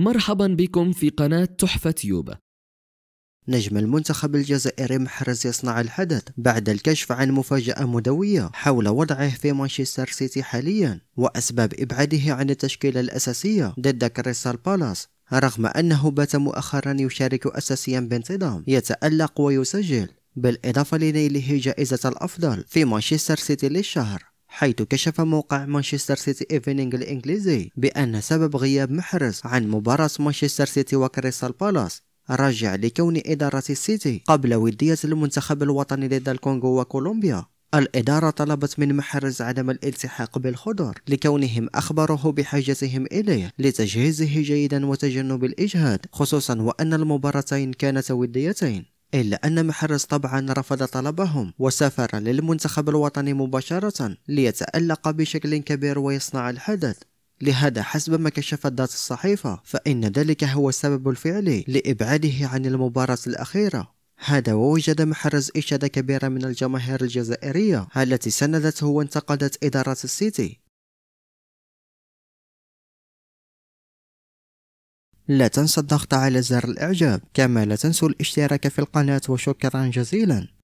مرحبا بكم في قناة تحفة يوبا نجم المنتخب الجزائري محرز يصنع الحدث بعد الكشف عن مفاجأة مدوية حول وضعه في مانشستر سيتي حاليا وأسباب إبعاده عن التشكيلة الأساسية ضد كريستال بالاس رغم أنه بات مؤخرا يشارك أساسيا بانتظام يتألق ويسجل بالإضافة لنيله جائزة الأفضل في مانشستر سيتي للشهر حيث كشف موقع مانشستر سيتي ايفنينغ الانجليزي بان سبب غياب محرز عن مباراه مانشستر سيتي وكريستال بالاس راجع لكون اداره السيتي قبل وديه المنتخب الوطني ضد الكونغو وكولومبيا الإدارة طلبت من محرز عدم الالتحاق بالخضر لكونهم أخبروه بحاجتهم إليه لتجهيزه جيدا وتجنب الإجهاد خصوصا وأن المباراتين كانت وديتين إلا أن محرز طبعا رفض طلبهم وسافر للمنتخب الوطني مباشرة ليتألق بشكل كبير ويصنع الحدث لهذا حسب ما كشفت ذات الصحيفة فإن ذلك هو السبب الفعلي لإبعاده عن المباراة الأخيرة هذا ووجد محرز إشادة كبيرة من الجماهير الجزائرية التي سندته وانتقدت إدارة السيتي لا تنسى الضغط على زر الإعجاب كما لا تنسوا الاشتراك في القناة وشكرا جزيلا